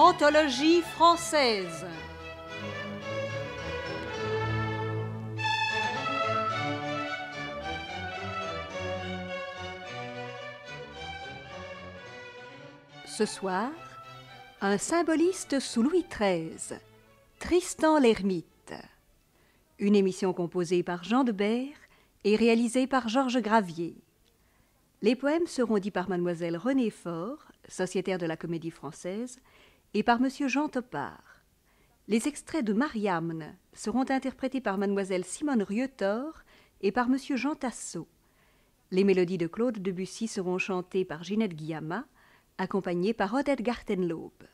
Anthologie française. Ce soir, un symboliste sous Louis XIII, Tristan l'Ermite. Une émission composée par Jean de Debert et réalisée par Georges Gravier. Les poèmes seront dits par mademoiselle Renée Faure, sociétaire de la Comédie française, et par M. Jean Topard. Les extraits de Mariamne seront interprétés par Mademoiselle Simone Rietor et par M. Jean Tassot. Les mélodies de Claude Debussy seront chantées par Ginette Guillama, accompagnée par Odette Gartenlaube.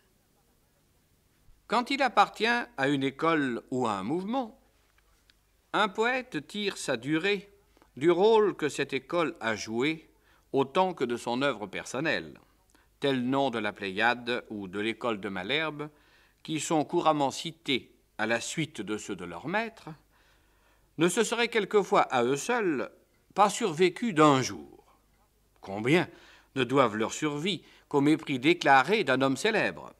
Quand il appartient à une école ou à un mouvement, un poète tire sa durée du rôle que cette école a joué autant que de son œuvre personnelle tel nom de la Pléiade ou de l'école de Malherbe, qui sont couramment cités à la suite de ceux de leurs maître, ne se seraient quelquefois à eux seuls pas survécu d'un jour. Combien ne doivent leur survie qu'au mépris déclaré d'un homme célèbre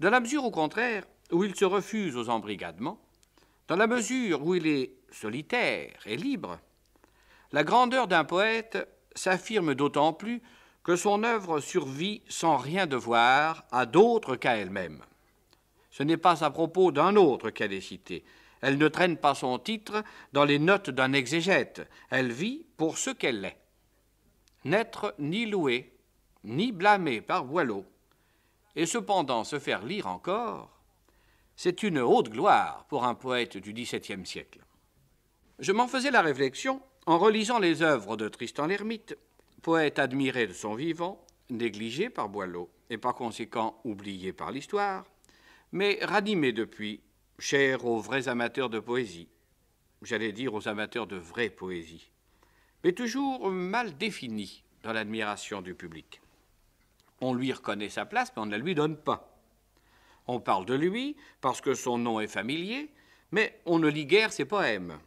Dans la mesure, au contraire, où il se refuse aux embrigadements, dans la mesure où il est solitaire et libre, la grandeur d'un poète s'affirme d'autant plus que son œuvre survit sans rien devoir à d'autres qu'à elle-même. Ce n'est pas à propos d'un autre qu'elle est citée. Elle ne traîne pas son titre dans les notes d'un exégète. Elle vit pour ce qu'elle est. N'être ni louée, ni blâmée par Boileau, et cependant se faire lire encore, c'est une haute gloire pour un poète du XVIIe siècle. Je m'en faisais la réflexion en relisant les œuvres de Tristan l'Ermite poète admiré de son vivant, négligé par Boileau et par conséquent oublié par l'histoire, mais ranimé depuis, cher aux vrais amateurs de poésie, j'allais dire aux amateurs de vraie poésie, mais toujours mal défini dans l'admiration du public. On lui reconnaît sa place, mais on ne la lui donne pas. On parle de lui parce que son nom est familier, mais on ne lit guère ses poèmes.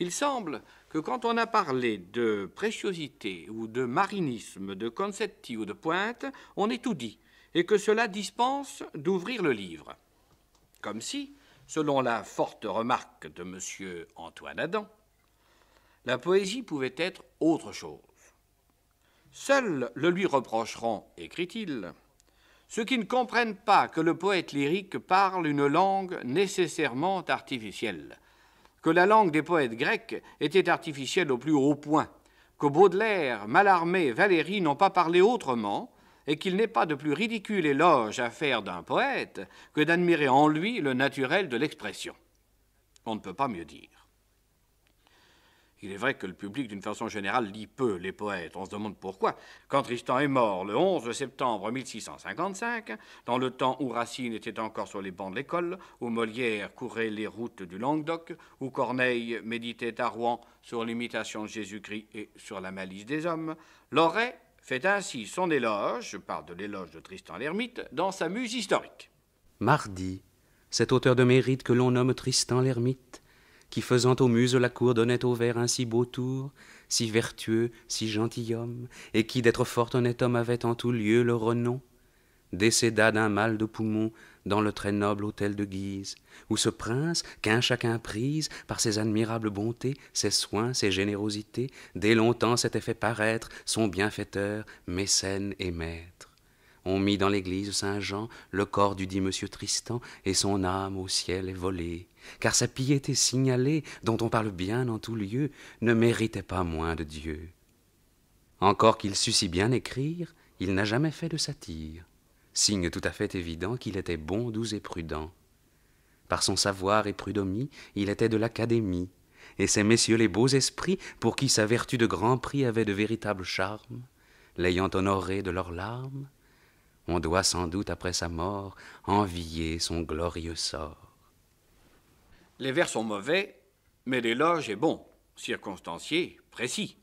Il semble que quand on a parlé de préciosité ou de marinisme, de concepti ou de pointe, on est tout dit, et que cela dispense d'ouvrir le livre. Comme si, selon la forte remarque de M. Antoine Adam, la poésie pouvait être autre chose. Seuls le lui reprocheront, écrit-il, ceux qui ne comprennent pas que le poète lyrique parle une langue nécessairement artificielle, que la langue des poètes grecs était artificielle au plus haut point, que Baudelaire, Mallarmé, Valéry n'ont pas parlé autrement, et qu'il n'est pas de plus ridicule éloge à faire d'un poète que d'admirer en lui le naturel de l'expression. On ne peut pas mieux dire. Il est vrai que le public, d'une façon générale, lit peu les poètes. On se demande pourquoi. Quand Tristan est mort le 11 septembre 1655, dans le temps où Racine était encore sur les bancs de l'école, où Molière courait les routes du Languedoc, où Corneille méditait à Rouen sur l'imitation de Jésus-Christ et sur la malice des hommes, Loret fait ainsi son éloge, je parle de l'éloge de Tristan l'Ermite, dans sa muse historique. Mardi, cet auteur de mérite que l'on nomme Tristan l'Ermite, qui faisant aux muses la cour d'honnête au vers un si beau tour, si vertueux, si gentilhomme, et qui d'être fort honnête homme avait en tout lieu le renom, décéda d'un mal de poumon dans le très noble hôtel de Guise, où ce prince, qu'un chacun prise par ses admirables bontés, ses soins, ses générosités, dès longtemps s'était fait paraître son bienfaiteur, mécène et maître. On mit dans l'église Saint-Jean le corps du dit Monsieur Tristan, et son âme au ciel est volée, car sa piété signalée, dont on parle bien en tout lieu, ne méritait pas moins de Dieu. Encore qu'il sût si bien écrire, il n'a jamais fait de satire, signe tout à fait évident qu'il était bon, doux et prudent. Par son savoir et prudomie, il était de l'académie, et ces messieurs les beaux esprits, pour qui sa vertu de grand prix avait de véritables charmes, l'ayant honoré de leurs larmes, on doit sans doute après sa mort envier son glorieux sort. Les vers sont mauvais, mais l'éloge est bon, circonstancié, précis.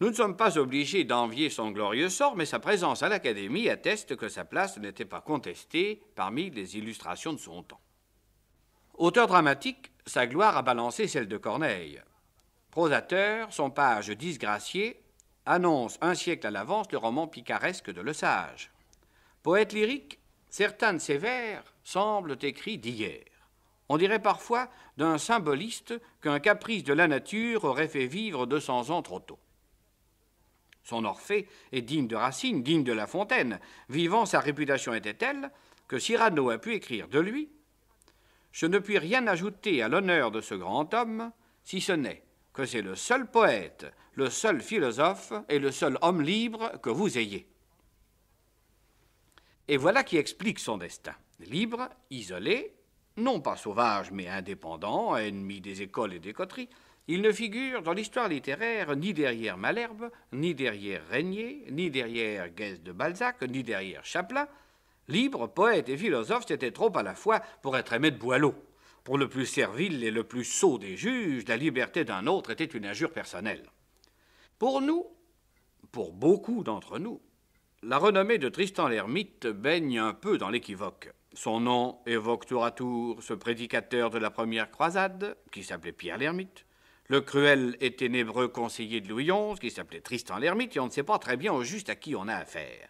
Nous ne sommes pas obligés d'envier son glorieux sort, mais sa présence à l'Académie atteste que sa place n'était pas contestée parmi les illustrations de son temps. Auteur dramatique, sa gloire a balancé celle de Corneille. Prosateur, son page disgracié annonce un siècle à l'avance le roman picaresque de Le Sage. Poète lyrique, certains de ses vers semblent écrits d'hier. On dirait parfois d'un symboliste qu'un caprice de la nature aurait fait vivre 200 ans trop tôt. Son Orphée est digne de Racine, digne de La Fontaine. Vivant, sa réputation était telle que Cyrano a pu écrire de lui Je ne puis rien ajouter à l'honneur de ce grand homme, si ce n'est que c'est le seul poète, le seul philosophe et le seul homme libre que vous ayez. Et voilà qui explique son destin. Libre, isolé, non pas sauvage mais indépendant, ennemi des écoles et des coteries, il ne figure dans l'histoire littéraire ni derrière Malherbe, ni derrière Régnier, ni derrière Guest de Balzac, ni derrière Chaplin. Libre, poète et philosophe, c'était trop à la fois pour être aimé de Boileau. Pour le plus servile et le plus sot des juges, la liberté d'un autre était une injure personnelle. Pour nous, pour beaucoup d'entre nous, la renommée de Tristan l'Hermite baigne un peu dans l'équivoque. Son nom évoque tour à tour ce prédicateur de la première croisade, qui s'appelait Pierre l'Ermite, le cruel et ténébreux conseiller de Louis XI, qui s'appelait Tristan l'Ermite, et on ne sait pas très bien au juste à qui on a affaire.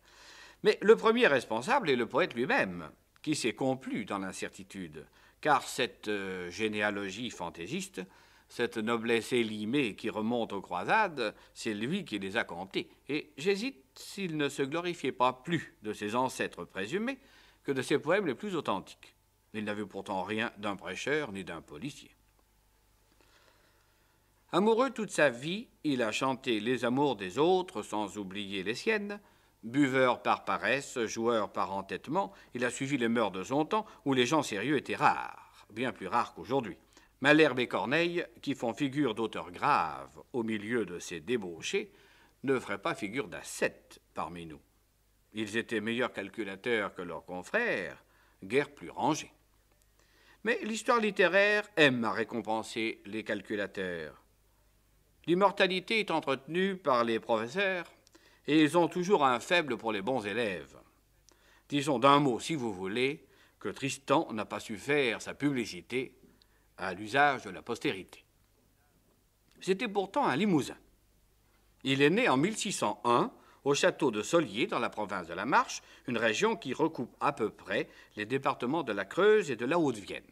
Mais le premier responsable est le poète lui-même, qui s'est complu dans l'incertitude, car cette euh, généalogie fantaisiste, cette noblesse élimée qui remonte aux croisades, c'est lui qui les a comptées. Et j'hésite s'il ne se glorifiait pas plus de ses ancêtres présumés que de ses poèmes les plus authentiques. Il n'avait pourtant rien d'un prêcheur ni d'un policier. Amoureux toute sa vie, il a chanté les amours des autres sans oublier les siennes. Buveur par paresse, joueur par entêtement, il a suivi les mœurs de son temps où les gens sérieux étaient rares, bien plus rares qu'aujourd'hui. Malherbe et Corneille, qui font figure d'auteurs graves au milieu de ces débauchés, ne feraient pas figure d'asset parmi nous. Ils étaient meilleurs calculateurs que leurs confrères, guère plus rangés. Mais l'histoire littéraire aime à récompenser les calculateurs. L'immortalité est entretenue par les professeurs et ils ont toujours un faible pour les bons élèves. Disons d'un mot, si vous voulez, que Tristan n'a pas su faire sa publicité à l'usage de la postérité. C'était pourtant un limousin il est né en 1601 au château de Solier, dans la province de la Marche, une région qui recoupe à peu près les départements de la Creuse et de la Haute-Vienne.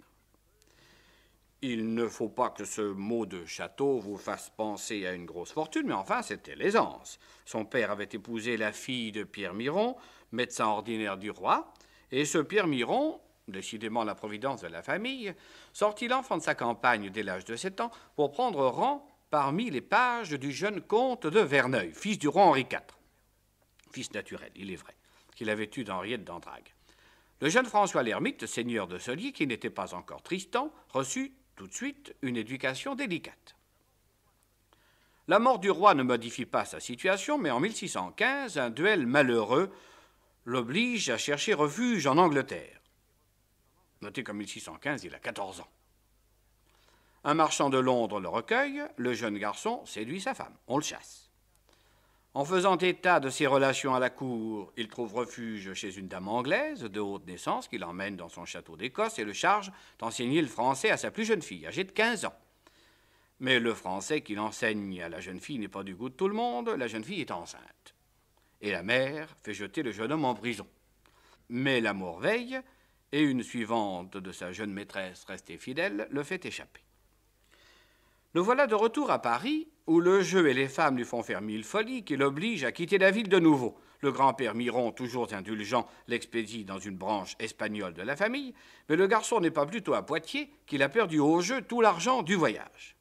Il ne faut pas que ce mot de château vous fasse penser à une grosse fortune, mais enfin, c'était l'aisance. Son père avait épousé la fille de Pierre Miron, médecin ordinaire du roi, et ce Pierre Miron, décidément la providence de la famille, sortit l'enfant de sa campagne dès l'âge de 7 ans pour prendre rang parmi les pages du jeune comte de Verneuil, fils du roi Henri IV. Fils naturel, il est vrai, qu'il avait eu d'Henriette d'Andrague. Le jeune François l'Ermite, seigneur de Solier, qui n'était pas encore Tristan, reçut tout de suite une éducation délicate. La mort du roi ne modifie pas sa situation, mais en 1615, un duel malheureux l'oblige à chercher refuge en Angleterre. Notez qu'en 1615, il a 14 ans. Un marchand de Londres le recueille, le jeune garçon séduit sa femme, on le chasse. En faisant état de ses relations à la cour, il trouve refuge chez une dame anglaise de haute naissance qui l'emmène dans son château d'Écosse et le charge d'enseigner le français à sa plus jeune fille, âgée de 15 ans. Mais le français qu'il enseigne à la jeune fille n'est pas du goût de tout le monde, la jeune fille est enceinte. Et la mère fait jeter le jeune homme en prison. Mais l'amour veille, et une suivante de sa jeune maîtresse restée fidèle le fait échapper. Nous voilà de retour à Paris, où le jeu et les femmes lui font faire mille folies qui l'obligent à quitter la ville de nouveau. Le grand-père Miron, toujours indulgent, l'expédie dans une branche espagnole de la famille, mais le garçon n'est pas plutôt à Poitiers qu'il a perdu au jeu tout l'argent du voyage.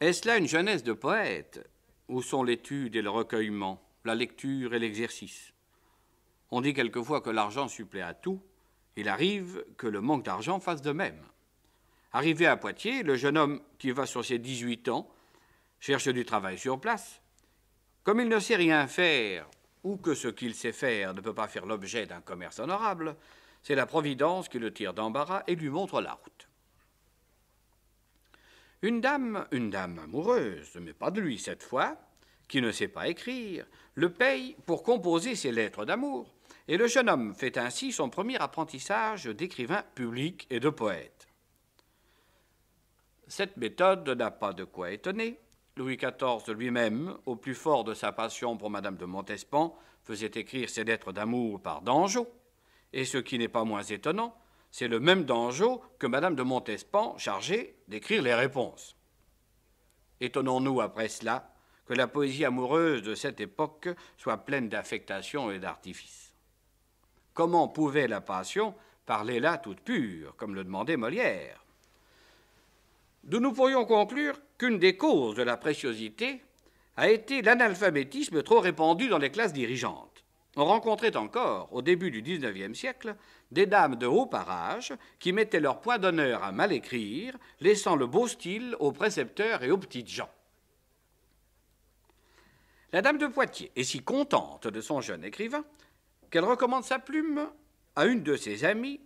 Est-ce là une jeunesse de poète Où sont l'étude et le recueillement, la lecture et l'exercice On dit quelquefois que l'argent supplée à tout, il arrive que le manque d'argent fasse de même. Arrivé à Poitiers, le jeune homme qui va sur ses 18 ans cherche du travail sur place. Comme il ne sait rien faire, ou que ce qu'il sait faire ne peut pas faire l'objet d'un commerce honorable, c'est la Providence qui le tire d'embarras et lui montre la route. Une dame, une dame amoureuse, mais pas de lui cette fois, qui ne sait pas écrire, le paye pour composer ses lettres d'amour, et le jeune homme fait ainsi son premier apprentissage d'écrivain public et de poète. Cette méthode n'a pas de quoi étonner. Louis XIV lui-même, au plus fort de sa passion pour Madame de Montespan, faisait écrire ses lettres d'amour par Dangeau. Et ce qui n'est pas moins étonnant, c'est le même Dangeau que Madame de Montespan chargée d'écrire les réponses. Étonnons-nous après cela que la poésie amoureuse de cette époque soit pleine d'affectation et d'artifice. Comment pouvait la passion parler là toute pure, comme le demandait Molière nous pourrions conclure qu'une des causes de la préciosité a été l'analphabétisme trop répandu dans les classes dirigeantes. On rencontrait encore, au début du XIXe siècle, des dames de haut parage qui mettaient leur point d'honneur à mal écrire, laissant le beau style aux précepteurs et aux petites gens. La dame de Poitiers est si contente de son jeune écrivain qu'elle recommande sa plume à une de ses amies,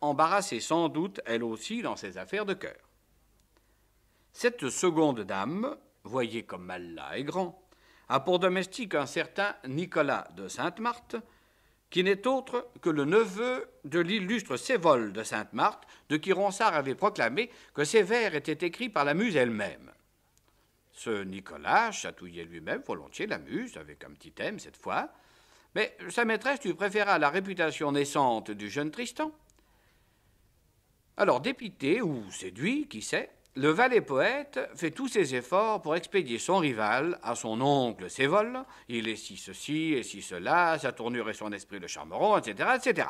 embarrassée sans doute elle aussi dans ses affaires de cœur. Cette seconde dame, voyez comme là et grand, a pour domestique un certain Nicolas de Sainte-Marthe, qui n'est autre que le neveu de l'illustre Sévol de Sainte-Marthe, de qui Ronsard avait proclamé que ses vers étaient écrits par la muse elle-même. Ce Nicolas chatouillait lui-même volontiers la muse, avec un petit thème cette fois, mais sa maîtresse lui préféra la réputation naissante du jeune Tristan. Alors dépité ou séduit, qui sait, le valet poète fait tous ses efforts pour expédier son rival à son oncle Sévol. Il est si ceci et si cela, sa tournure et son esprit le charmeront, etc., etc.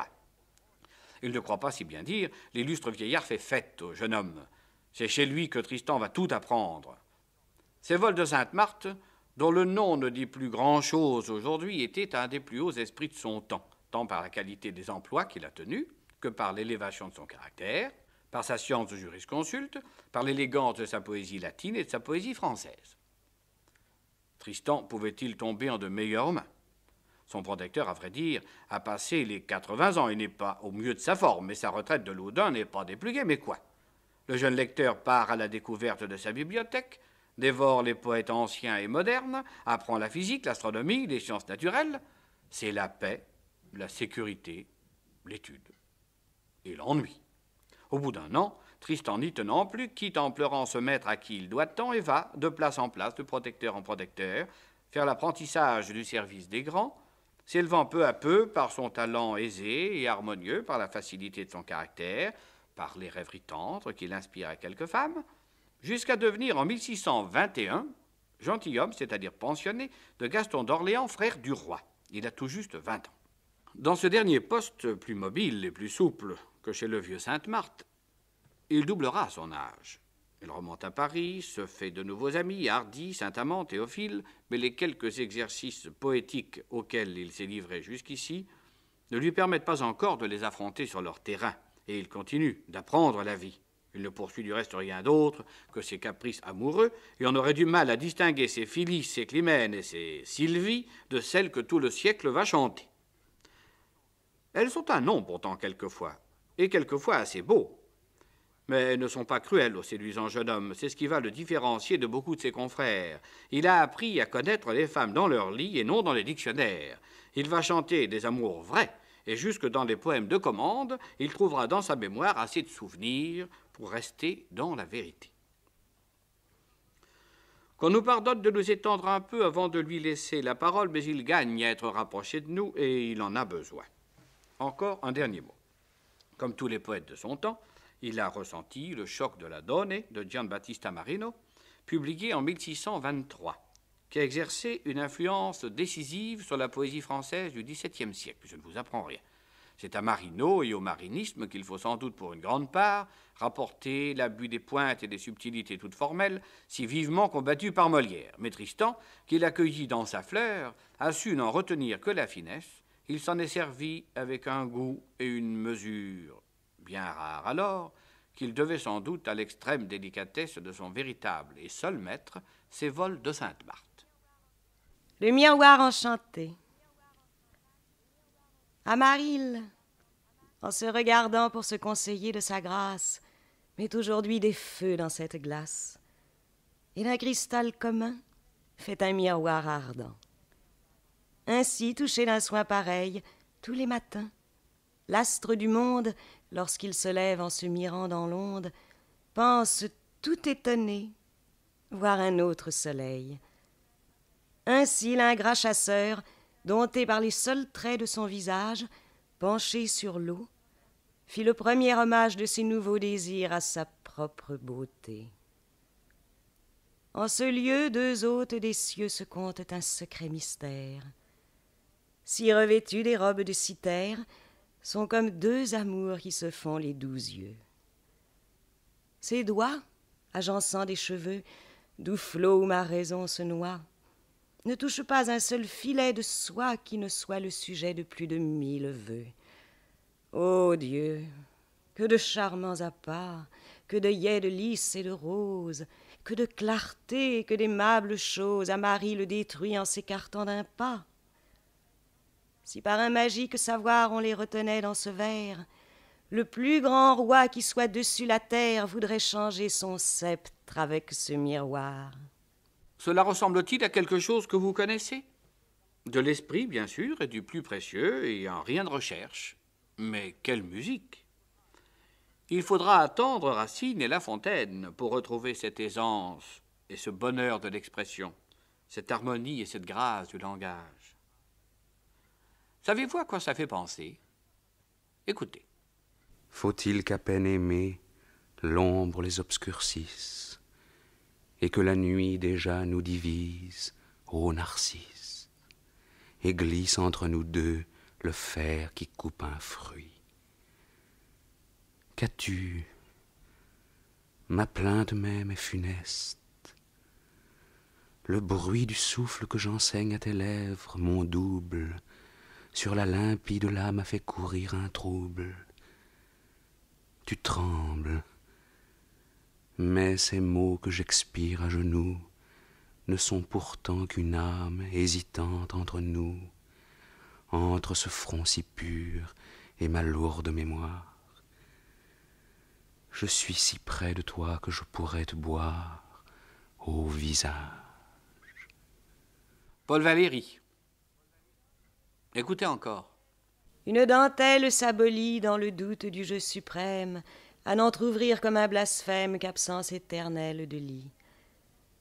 Il ne croit pas si bien dire, l'illustre vieillard fait fête au jeune homme. C'est chez lui que Tristan va tout apprendre. Sévol de Sainte-Marthe, dont le nom ne dit plus grand-chose aujourd'hui, était un des plus hauts esprits de son temps, tant par la qualité des emplois qu'il a tenus que par l'élévation de son caractère par sa science de jurisconsulte, par l'élégance de sa poésie latine et de sa poésie française. Tristan pouvait-il tomber en de meilleures mains Son protecteur, à vrai dire, a passé les 80 ans et n'est pas au mieux de sa forme, mais sa retraite de Loudun n'est pas dépluguée, mais quoi Le jeune lecteur part à la découverte de sa bibliothèque, dévore les poètes anciens et modernes, apprend la physique, l'astronomie, les sciences naturelles. C'est la paix, la sécurité, l'étude et l'ennui. Au bout d'un an, Tristan n'y tenant plus, quitte en pleurant ce maître à qui il doit tant et va, de place en place, de protecteur en protecteur, faire l'apprentissage du service des grands, s'élevant peu à peu par son talent aisé et harmonieux, par la facilité de son caractère, par les rêveries tendres qu'il inspire à quelques femmes, jusqu'à devenir en 1621 gentilhomme, c'est-à-dire pensionné, de Gaston d'Orléans, frère du roi. Il a tout juste 20 ans. Dans ce dernier poste, plus mobile et plus souple, chez le vieux Sainte-Marthe, il doublera son âge. Il remonte à Paris, se fait de nouveaux amis, Hardy, Saint-Amand, Théophile, mais les quelques exercices poétiques auxquels il s'est livré jusqu'ici ne lui permettent pas encore de les affronter sur leur terrain, et il continue d'apprendre la vie. Il ne poursuit du reste rien d'autre que ses caprices amoureux, et on aurait du mal à distinguer ses Phyllis, ses Climènes et ses Sylvie de celles que tout le siècle va chanter. Elles sont un nom pourtant quelquefois, et quelquefois assez beau, mais ne sont pas cruels au séduisant jeune homme. C'est ce qui va le différencier de beaucoup de ses confrères. Il a appris à connaître les femmes dans leur lit et non dans les dictionnaires. Il va chanter des amours vrais, et jusque dans les poèmes de commande, il trouvera dans sa mémoire assez de souvenirs pour rester dans la vérité. Qu'on nous pardonne de nous étendre un peu avant de lui laisser la parole, mais il gagne à être rapproché de nous et il en a besoin. Encore un dernier mot. Comme tous les poètes de son temps, il a ressenti le choc de la Donne de Gian Battista Marino, publié en 1623, qui a exercé une influence décisive sur la poésie française du XVIIe siècle. Je ne vous apprends rien. C'est à Marino et au marinisme qu'il faut sans doute pour une grande part rapporter l'abus des pointes et des subtilités toutes formelles, si vivement combattu par Molière. Mais Tristan, qu'il l'accueillit dans sa fleur, a su n'en retenir que la finesse, il s'en est servi avec un goût et une mesure, bien rares alors, qu'il devait sans doute à l'extrême délicatesse de son véritable et seul maître, ses vols de Sainte-Marthe. Le miroir enchanté. Amarille, en se regardant pour se conseiller de sa grâce, met aujourd'hui des feux dans cette glace, et d'un cristal commun fait un miroir ardent ainsi touché d'un soin pareil, tous les matins. L'astre du monde, lorsqu'il se lève en se mirant dans l'onde, pense tout étonné voir un autre soleil. Ainsi l'ingrat chasseur, dompté par les seuls traits de son visage, penché sur l'eau, fit le premier hommage de ses nouveaux désirs à sa propre beauté. En ce lieu, deux hôtes des cieux se comptent un secret mystère si revêtues des robes de cythère, sont comme deux amours qui se font les doux yeux. Ses doigts, agençant des cheveux, d'où flot où ma raison se noie, ne touche pas un seul filet de soie qui ne soit le sujet de plus de mille vœux. Ô oh Dieu, que de charmants appâts, que de de lys et de roses, que de clarté, que d'aimables choses à Marie le détruit en s'écartant d'un pas si par un magique savoir on les retenait dans ce verre, le plus grand roi qui soit dessus la terre voudrait changer son sceptre avec ce miroir. Cela ressemble-t-il à quelque chose que vous connaissez De l'esprit, bien sûr, et du plus précieux, et en rien de recherche. Mais quelle musique Il faudra attendre Racine et La Fontaine pour retrouver cette aisance et ce bonheur de l'expression, cette harmonie et cette grâce du langage. Savez-vous à quoi ça fait penser Écoutez. Faut-il qu'à peine aimer l'ombre les obscurcisse, et que la nuit déjà nous divise, ô Narcisse, et glisse entre nous deux le fer qui coupe un fruit Qu'as-tu Ma plainte même est funeste. Le bruit du souffle que j'enseigne à tes lèvres, mon double, sur la limpide lame a fait courir un trouble. Tu trembles, mais ces mots que j'expire à genoux ne sont pourtant qu'une âme hésitante entre nous, entre ce front si pur et ma lourde mémoire. Je suis si près de toi que je pourrais te boire au visage. Paul Valéry. Écoutez encore. Une dentelle s'abolit dans le doute du jeu suprême, à n'entr'ouvrir comme un blasphème qu'absence éternelle de lit.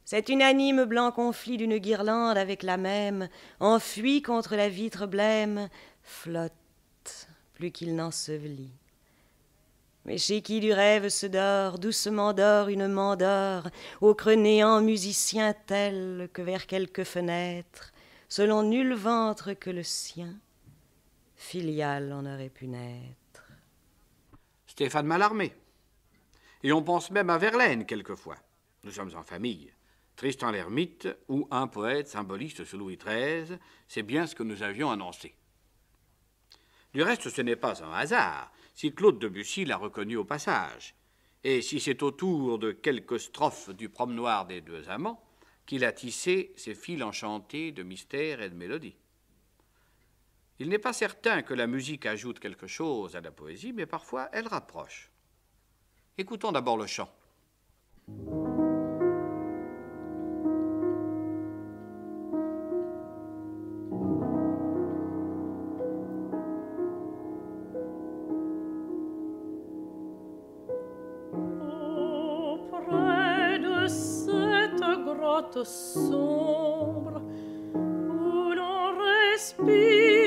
Cet unanime blanc conflit d'une guirlande avec la même, enfuit contre la vitre blême, flotte plus qu'il n'ensevelit. Mais chez qui du rêve se dort, doucement dort une mandore, au creux néant musicien tel que vers quelque fenêtre, selon nul ventre que le sien, filial en aurait pu naître. Stéphane Mallarmé. Et on pense même à Verlaine quelquefois. Nous sommes en famille. Tristan l'ermite ou un poète symboliste sous Louis XIII, c'est bien ce que nous avions annoncé. Du reste, ce n'est pas un hasard si Claude Debussy l'a reconnu au passage, et si c'est autour de quelques strophes du Promenoir des deux amants qu'il a tissé ses fils enchantés de mystère et de mélodie. Il n'est pas certain que la musique ajoute quelque chose à la poésie, mais parfois elle rapproche. Écoutons d'abord le chant. grotte sombre où l'on respire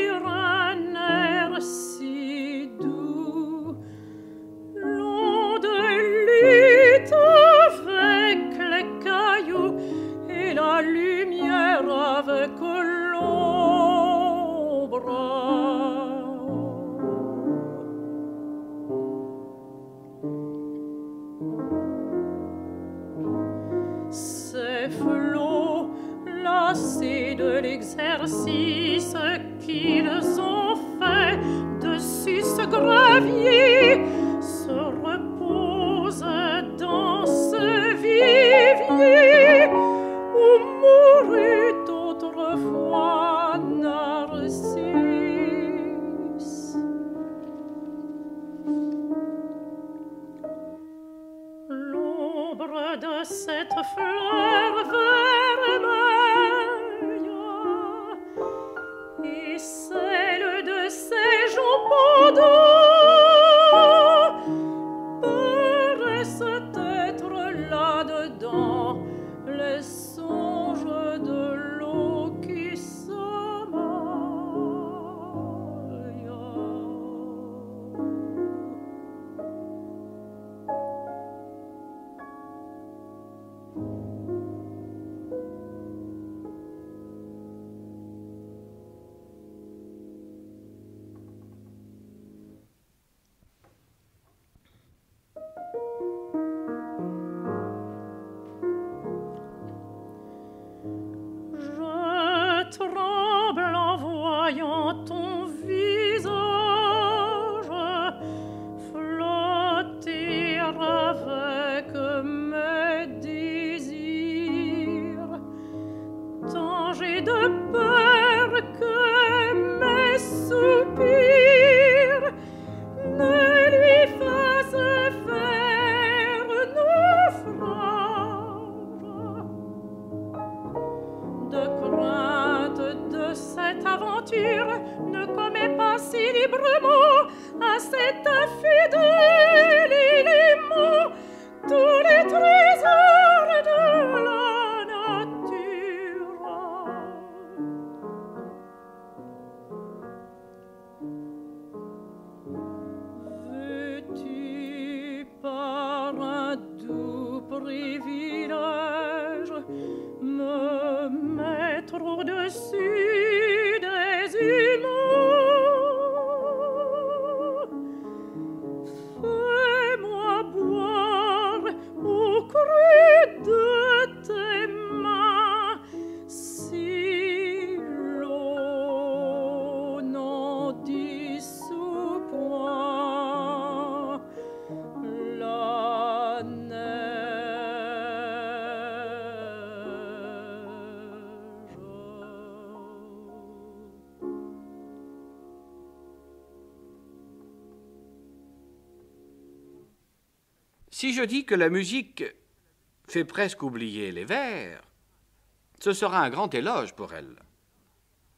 Si je dis que la musique fait presque oublier les vers, ce sera un grand éloge pour elle.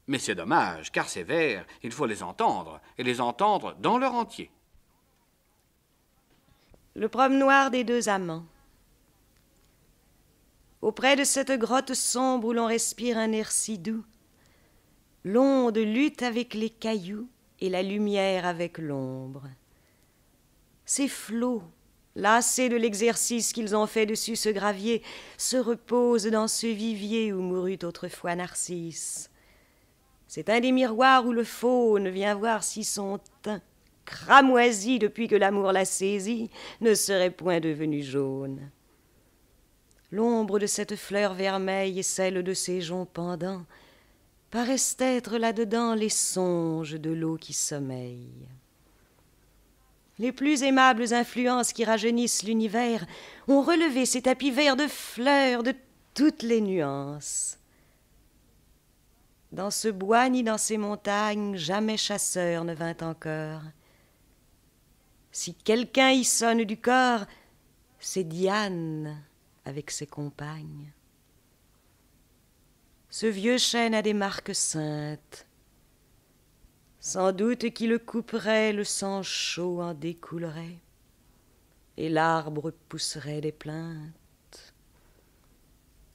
Mais c'est dommage, car ces vers, il faut les entendre, et les entendre dans leur entier. Le promenoir des deux amants. Auprès de cette grotte sombre où l'on respire un air si doux, l'onde lutte avec les cailloux et la lumière avec l'ombre. Ces flots Lassés de l'exercice qu'ils ont fait dessus ce gravier, se reposent dans ce vivier où mourut autrefois Narcisse. C'est un des miroirs où le faune vient voir si son teint, cramoisi depuis que l'amour l'a saisi, ne serait point devenu jaune. L'ombre de cette fleur vermeille et celle de ses joncs pendants paraissent être là-dedans les songes de l'eau qui sommeille. Les plus aimables influences qui rajeunissent l'univers ont relevé ces tapis verts de fleurs de toutes les nuances. Dans ce bois ni dans ces montagnes, jamais chasseur ne vint encore. Si quelqu'un y sonne du corps, c'est Diane avec ses compagnes. Ce vieux chêne a des marques saintes sans doute qui le couperait, le sang chaud en découlerait, et l'arbre pousserait des plaintes.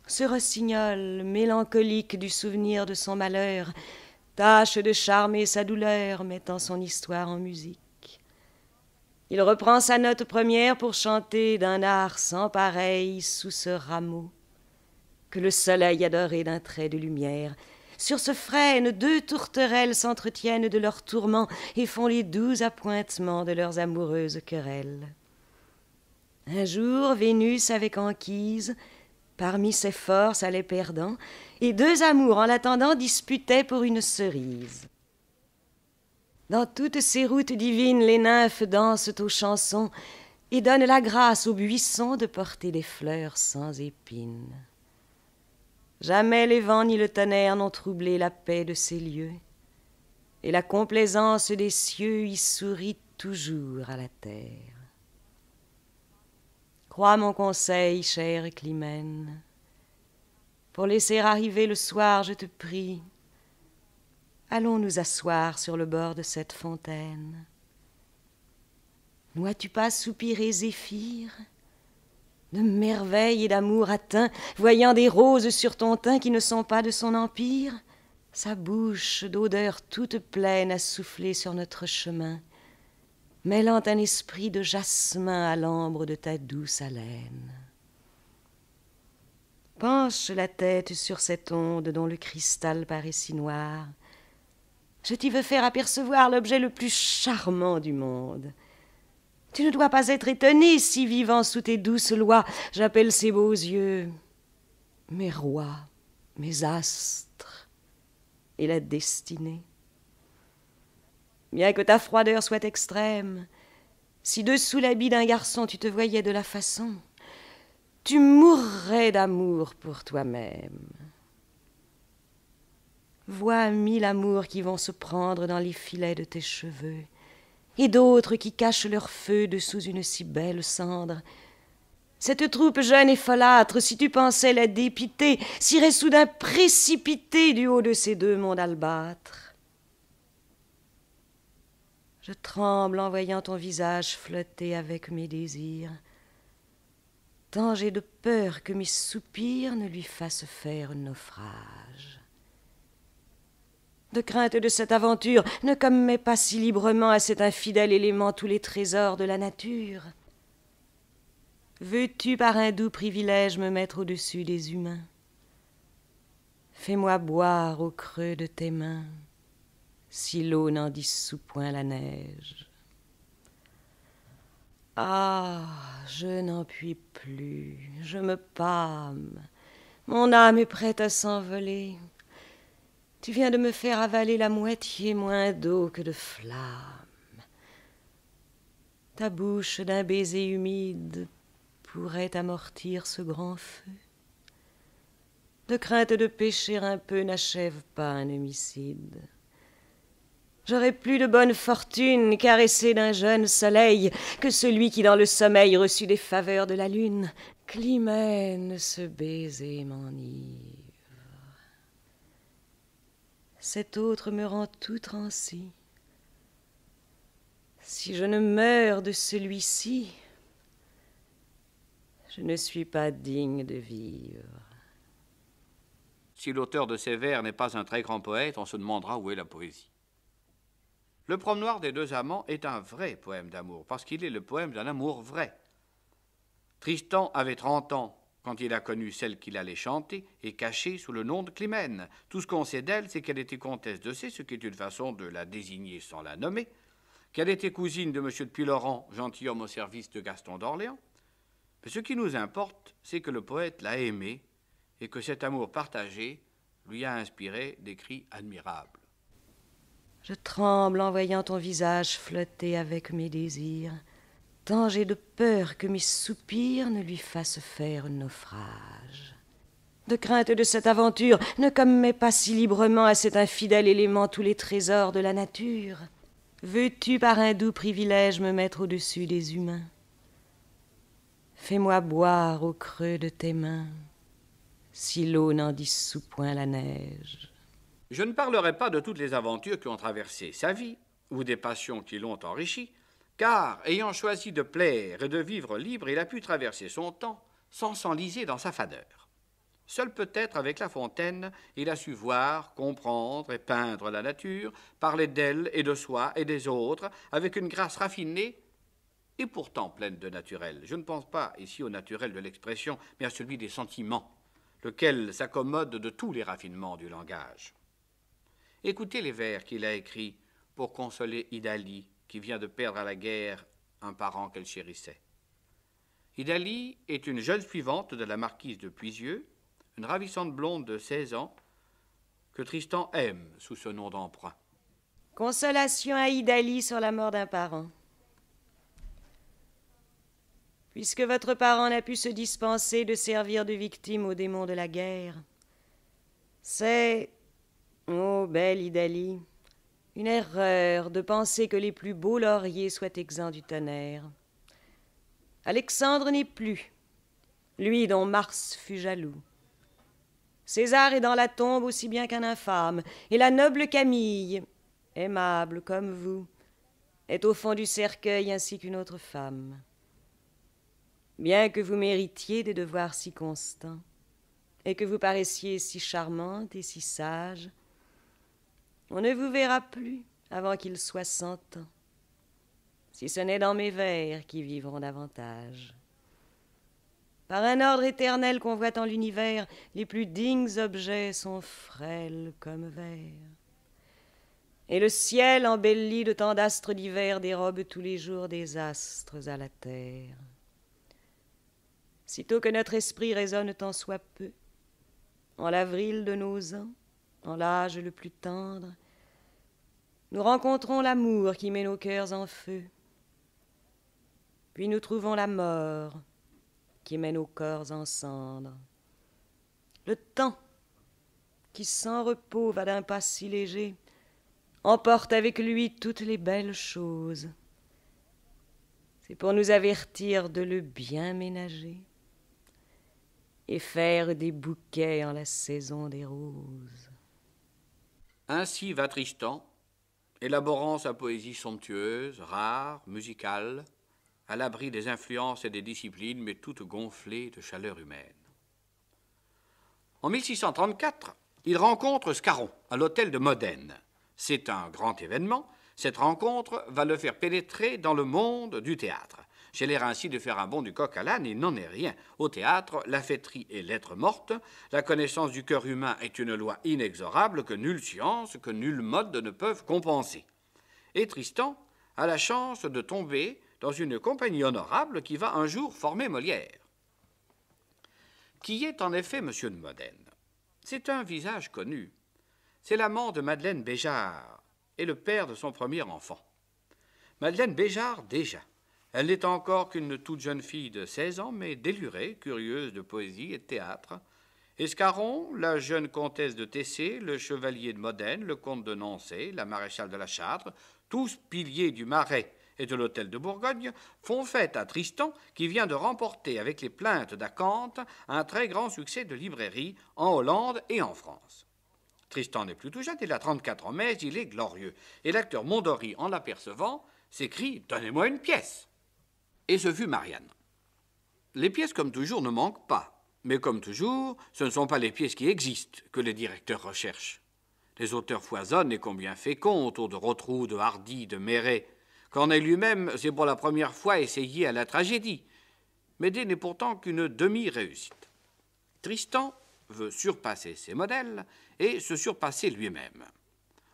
Ce rossignol, mélancolique du souvenir de son malheur, tâche de charmer sa douleur, mettant son histoire en musique. Il reprend sa note première pour chanter d'un art sans pareil sous ce rameau que le soleil adoré d'un trait de lumière sur ce frêne, deux tourterelles s'entretiennent de leurs tourments et font les doux appointements de leurs amoureuses querelles. Un jour, Vénus, avec Anquise, parmi ses forces allait perdant, et deux amours en l'attendant disputaient pour une cerise. Dans toutes ces routes divines, les nymphes dansent aux chansons et donnent la grâce aux buissons de porter des fleurs sans épines. Jamais les vents ni le tonnerre n'ont troublé la paix de ces lieux, et la complaisance des cieux y sourit toujours à la terre. Crois mon conseil, chère Climène. Pour laisser arriver le soir, je te prie, allons nous asseoir sur le bord de cette fontaine. N'ois-tu pas soupirer Zéphyr? de merveille et d'amour atteint, voyant des roses sur ton teint qui ne sont pas de son empire, sa bouche d'odeur toute pleine a soufflé sur notre chemin, mêlant un esprit de jasmin à l'ambre de ta douce haleine. Penche la tête sur cette onde dont le cristal paraît si noir. Je t'y veux faire apercevoir l'objet le plus charmant du monde. Tu ne dois pas être étonné si vivant sous tes douces lois, j'appelle ces beaux yeux mes rois, mes astres et la destinée. Bien que ta froideur soit extrême, si dessous l'habit d'un garçon tu te voyais de la façon, tu mourrais d'amour pour toi-même. Vois mille amours qui vont se prendre dans les filets de tes cheveux, et d'autres qui cachent leur feu dessous une si belle cendre. Cette troupe jeune et folâtre, si tu pensais la dépiter, s'irait soudain précipiter du haut de ces deux mondes albâtres. Je tremble en voyant ton visage flotter avec mes désirs, tant j'ai de peur que mes soupirs ne lui fassent faire naufrage. De crainte de cette aventure, ne commets pas si librement à cet infidèle élément tous les trésors de la nature. Veux-tu par un doux privilège me mettre au-dessus des humains Fais-moi boire au creux de tes mains, si l'eau n'en dissout point la neige. Ah, je n'en puis plus, je me pâme, mon âme est prête à s'envoler. Tu viens de me faire avaler la moitié moins d'eau que de flamme. Ta bouche d'un baiser humide pourrait amortir ce grand feu. De crainte de pécher un peu n'achève pas un homicide. J'aurais plus de bonne fortune caressée d'un jeune soleil que celui qui dans le sommeil reçut des faveurs de la lune. Climène, ce baiser m'ennuie. » cet autre me rend tout transi. Si je ne meurs de celui-ci, je ne suis pas digne de vivre. Si l'auteur de ces vers n'est pas un très grand poète, on se demandera où est la poésie. Le promenoir des deux amants est un vrai poème d'amour, parce qu'il est le poème d'un amour vrai. Tristan avait 30 ans, quand il a connu celle qu'il allait chanter et cachée sous le nom de Climène. Tout ce qu'on sait d'elle, c'est qu'elle était comtesse de C, ce qui est une façon de la désigner sans la nommer, qu'elle était cousine de M. de puy gentilhomme au service de Gaston d'Orléans. Mais ce qui nous importe, c'est que le poète l'a aimée et que cet amour partagé lui a inspiré des cris admirables. Je tremble en voyant ton visage flotter avec mes désirs Tant j'ai de peur que mes soupirs ne lui fassent faire naufrage. De crainte de cette aventure, ne commets pas si librement à cet infidèle élément tous les trésors de la nature. Veux-tu par un doux privilège me mettre au-dessus des humains Fais-moi boire au creux de tes mains, si l'eau n'en dissout point la neige. Je ne parlerai pas de toutes les aventures qui ont traversé sa vie, ou des passions qui l'ont enrichi, car, ayant choisi de plaire et de vivre libre, il a pu traverser son temps sans s'enliser dans sa fadeur. Seul peut-être avec La Fontaine, il a su voir, comprendre et peindre la nature, parler d'elle et de soi et des autres, avec une grâce raffinée et pourtant pleine de naturel. Je ne pense pas ici au naturel de l'expression, mais à celui des sentiments, lequel s'accommode de tous les raffinements du langage. Écoutez les vers qu'il a écrits pour consoler Idalie, qui vient de perdre à la guerre un parent qu'elle chérissait. Idalie est une jeune suivante de la marquise de Puisieux, une ravissante blonde de 16 ans que Tristan aime sous ce nom d'emprunt. Consolation à Idalie sur la mort d'un parent. Puisque votre parent n'a pu se dispenser de servir de victime aux démons de la guerre, c'est, ô oh, belle Idalie une erreur de penser que les plus beaux lauriers soient exempts du tonnerre. Alexandre n'est plus, lui dont Mars fut jaloux. César est dans la tombe aussi bien qu'un infâme, et la noble Camille, aimable comme vous, est au fond du cercueil ainsi qu'une autre femme. Bien que vous méritiez des devoirs si constants, et que vous paraissiez si charmante et si sage, on ne vous verra plus avant qu'il soit cent ans, si ce n'est dans mes vers qui vivront davantage. Par un ordre éternel qu'on voit en l'univers, les plus dignes objets sont frêles comme vers. Et le ciel embellit de tant d'astres divers dérobe tous les jours des astres à la terre. Sitôt que notre esprit résonne tant soit peu, en l'avril de nos ans, en l'âge le plus tendre, nous rencontrons l'amour qui met nos cœurs en feu, puis nous trouvons la mort qui met nos corps en cendres. Le temps qui sans repos va d'un pas si léger, emporte avec lui toutes les belles choses. C'est pour nous avertir de le bien ménager et faire des bouquets en la saison des roses. Ainsi va Tristan, élaborant sa poésie somptueuse, rare, musicale, à l'abri des influences et des disciplines, mais toute gonflée de chaleur humaine. En 1634, il rencontre Scarron à l'hôtel de Modène. C'est un grand événement. Cette rencontre va le faire pénétrer dans le monde du théâtre. J'ai l'air ainsi de faire un bond du coq à l'âne, et n'en est rien. Au théâtre, la fêterie est l'être morte, la connaissance du cœur humain est une loi inexorable que nulle science, que nulle mode ne peuvent compenser. Et Tristan a la chance de tomber dans une compagnie honorable qui va un jour former Molière. Qui est en effet Monsieur de Modène C'est un visage connu. C'est l'amant de Madeleine Béjart et le père de son premier enfant. Madeleine Béjart, déjà, elle n'est encore qu'une toute jeune fille de 16 ans, mais délurée, curieuse de poésie et de théâtre. Escaron, la jeune comtesse de Tessé, le chevalier de Modène, le comte de Nancy, la maréchale de la Châtre, tous piliers du Marais et de l'hôtel de Bourgogne, font fête à Tristan, qui vient de remporter avec les plaintes d'Acanthe un très grand succès de librairie en Hollande et en France. Tristan n'est plus tout jeune, il a 34 ans, mais il est glorieux, et l'acteur Mondori, en l'apercevant, s'écrie Donnez-moi une pièce et ce fut Marianne. Les pièces, comme toujours, ne manquent pas. Mais comme toujours, ce ne sont pas les pièces qui existent que les directeurs recherchent. Les auteurs foisonnent et combien féconds autour de Rotrou, de Hardy, de Méret. Corneille lui-même s'est pour la première fois essayé à la tragédie. Médée n'est pourtant qu'une demi-réussite. Tristan veut surpasser ses modèles et se surpasser lui-même.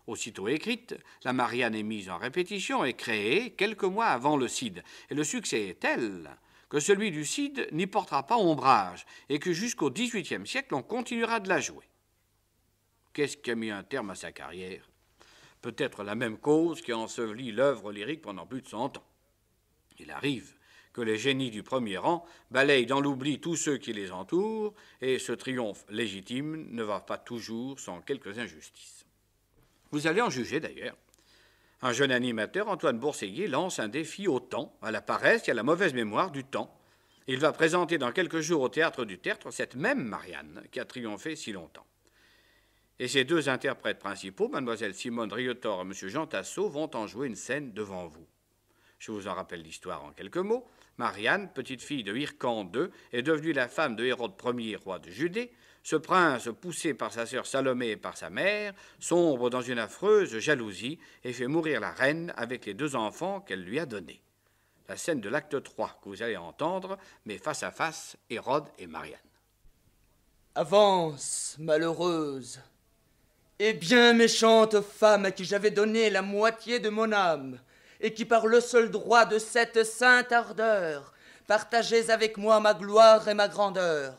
Aussitôt écrite, la Marianne est mise en répétition et créée quelques mois avant le Cid. Et le succès est tel que celui du Cid n'y portera pas ombrage et que jusqu'au XVIIIe siècle, on continuera de la jouer. Qu'est-ce qui a mis un terme à sa carrière Peut-être la même cause qui a enseveli l'œuvre lyrique pendant plus de cent ans. Il arrive que les génies du premier rang balayent dans l'oubli tous ceux qui les entourent, et ce triomphe légitime ne va pas toujours sans quelques injustices. Vous allez en juger d'ailleurs. Un jeune animateur, Antoine Bourseillier, lance un défi au temps, à la paresse et à la mauvaise mémoire du temps. Il va présenter dans quelques jours au théâtre du Tertre cette même Marianne qui a triomphé si longtemps. Et ses deux interprètes principaux, Mademoiselle Simone Riotor et M. Jean Tasso, vont en jouer une scène devant vous. Je vous en rappelle l'histoire en quelques mots. Marianne, petite fille de Hyrcan II, est devenue la femme de Hérode Ier, roi de Judée. Ce prince, poussé par sa sœur Salomé et par sa mère, sombre dans une affreuse jalousie et fait mourir la reine avec les deux enfants qu'elle lui a donnés. La scène de l'acte III que vous allez entendre met face à face Hérode et Marianne. Avance, malheureuse, et bien méchante femme à qui j'avais donné la moitié de mon âme, et qui par le seul droit de cette sainte ardeur, partagez avec moi ma gloire et ma grandeur.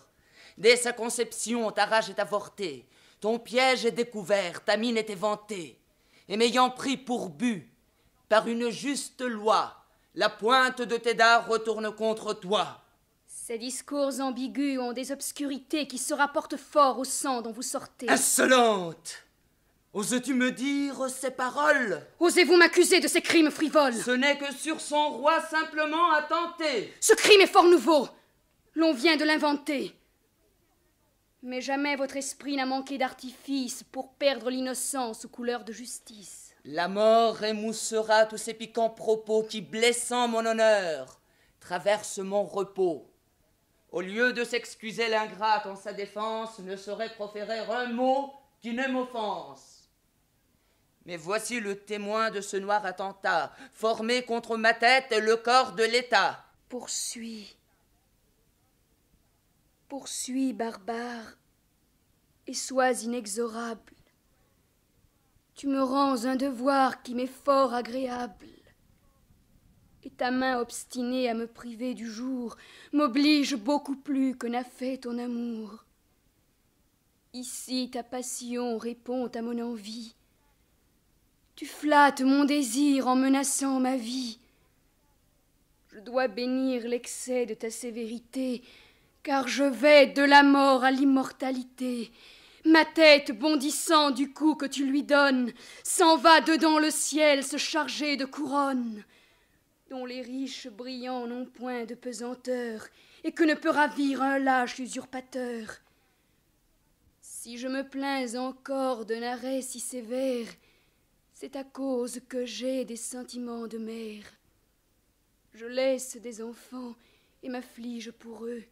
Dès sa conception, ta rage est avortée, ton piège est découvert, ta mine est éventée, et m'ayant pris pour but, par une juste loi, la pointe de tes dards retourne contre toi. Ces discours ambigus ont des obscurités qui se rapportent fort au sang dont vous sortez. Insolente osez tu me dire ces paroles Osez-vous m'accuser de ces crimes frivoles Ce n'est que sur son roi simplement tenter. Ce crime est fort nouveau. L'on vient de l'inventer. Mais jamais votre esprit n'a manqué d'artifice pour perdre l'innocence aux couleurs de justice. La mort émoussera tous ces piquants propos qui, blessant mon honneur, traversent mon repos. Au lieu de s'excuser, l'ingrate en sa défense ne saurait proférer un mot qui ne m'offense. Mais voici le témoin de ce noir attentat, formé contre ma tête et le corps de l'État. Poursuis. Poursuis, barbare, et sois inexorable. Tu me rends un devoir qui m'est fort agréable. Et ta main obstinée à me priver du jour m'oblige beaucoup plus que n'a fait ton amour. Ici ta passion répond à mon envie. Tu flattes mon désir en menaçant ma vie. Je dois bénir l'excès de ta sévérité, car je vais de la mort à l'immortalité. Ma tête bondissant du coup que tu lui donnes, s'en va dedans le ciel se charger de couronnes, dont les riches brillants n'ont point de pesanteur, et que ne peut ravir un lâche usurpateur. Si je me plains encore d'un arrêt si sévère, c'est à cause que j'ai des sentiments de mère. Je laisse des enfants et m'afflige pour eux.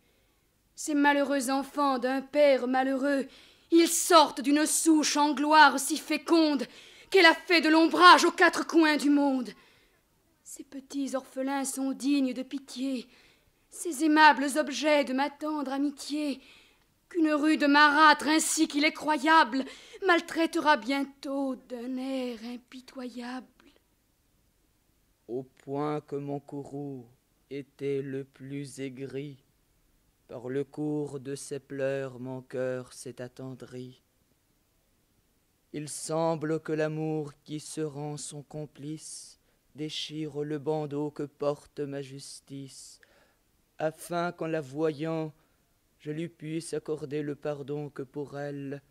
Ces malheureux enfants d'un père malheureux, ils sortent d'une souche en gloire si féconde qu'elle a fait de l'ombrage aux quatre coins du monde. Ces petits orphelins sont dignes de pitié, ces aimables objets de ma tendre amitié, qu'une rude marâtre ainsi qu'il est croyable maltraitera bientôt d'un air impitoyable. Au point que mon courroux était le plus aigri, par le cours de ses pleurs mon cœur s'est attendri. Il semble que l'amour qui se rend son complice déchire le bandeau que porte ma justice, afin qu'en la voyant je lui puisse accorder le pardon que pour elle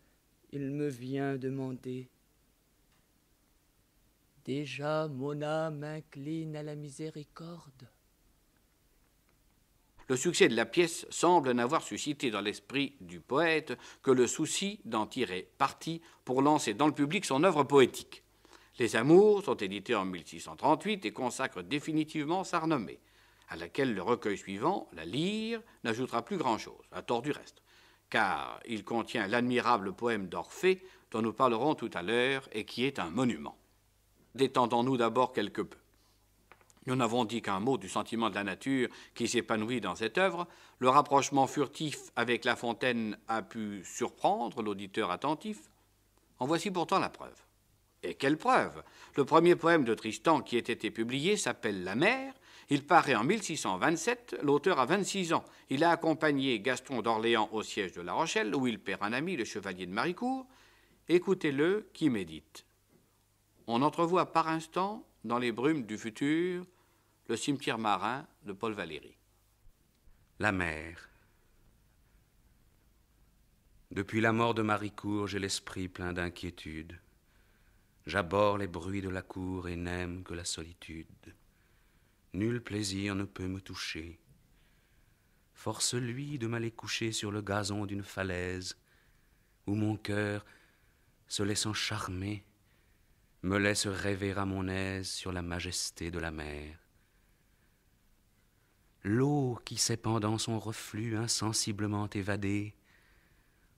il me vient demander. Déjà mon âme incline à la miséricorde. Le succès de la pièce semble n'avoir suscité dans l'esprit du poète que le souci d'en tirer parti pour lancer dans le public son œuvre poétique. Les Amours sont édités en 1638 et consacrent définitivement sa renommée, à laquelle le recueil suivant, La Lyre, n'ajoutera plus grand-chose, à tort du reste car il contient l'admirable poème d'Orphée dont nous parlerons tout à l'heure et qui est un monument. Détendons-nous d'abord quelque peu. Nous n'avons dit qu'un mot du sentiment de la nature qui s'épanouit dans cette œuvre. Le rapprochement furtif avec La Fontaine a pu surprendre l'auditeur attentif. En voici pourtant la preuve. Et quelle preuve Le premier poème de Tristan qui ait été publié s'appelle La mer il paraît en 1627, l'auteur a 26 ans. Il a accompagné Gaston d'Orléans au siège de La Rochelle, où il perd un ami, le chevalier de Maricourt. Écoutez-le qui médite. On entrevoit par instant, dans les brumes du futur, le cimetière marin de Paul Valéry. La mer. Depuis la mort de Maricourt, j'ai l'esprit plein d'inquiétude. J'aborde les bruits de la cour et n'aime que la solitude. Nul plaisir ne peut me toucher. Force-lui de m'aller coucher sur le gazon d'une falaise, où mon cœur, se laissant charmer, me laisse rêver à mon aise sur la majesté de la mer. L'eau qui s'est pendant son reflux insensiblement évadée,